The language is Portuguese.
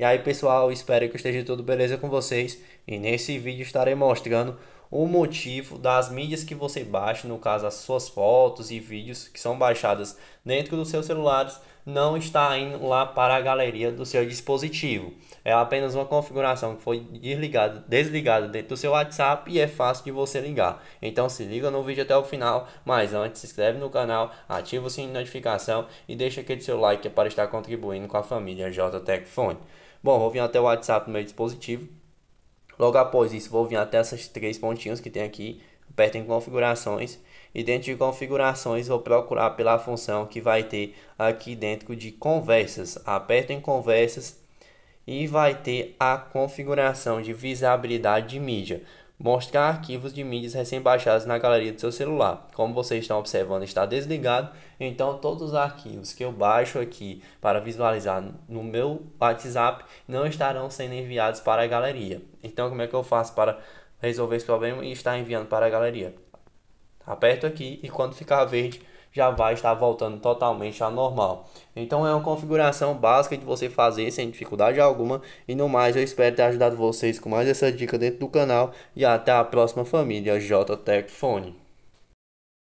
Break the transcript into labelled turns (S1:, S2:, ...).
S1: E aí pessoal, espero que esteja tudo beleza com vocês e nesse vídeo estarei mostrando o motivo das mídias que você baixa, no caso as suas fotos e vídeos que são baixadas dentro dos seus celulares, não está indo lá para a galeria do seu dispositivo. É apenas uma configuração que foi desligada, desligada dentro do seu WhatsApp e é fácil de você ligar. Então se liga no vídeo até o final, mas antes se inscreve no canal, ativa o sininho de notificação e deixa aquele seu like para estar contribuindo com a família JTech Fone. Bom, vou vir até o WhatsApp do meu dispositivo Logo após isso, vou vir até essas três pontinhas que tem aqui, aperto em configurações e dentro de configurações vou procurar pela função que vai ter aqui dentro de conversas. Aperto em conversas e vai ter a configuração de visibilidade de mídia mostrar arquivos de mídias recém-baixadas na galeria do seu celular. Como vocês estão observando, está desligado, então todos os arquivos que eu baixo aqui para visualizar no meu WhatsApp não estarão sendo enviados para a galeria. Então, como é que eu faço para resolver esse problema e estar enviando para a galeria? Aperto aqui e quando ficar verde, já vai estar voltando totalmente ao normal. Então é uma configuração básica de você fazer sem dificuldade alguma. E no mais, eu espero ter ajudado vocês com mais essa dica dentro do canal. E até a próxima família JTech Phone.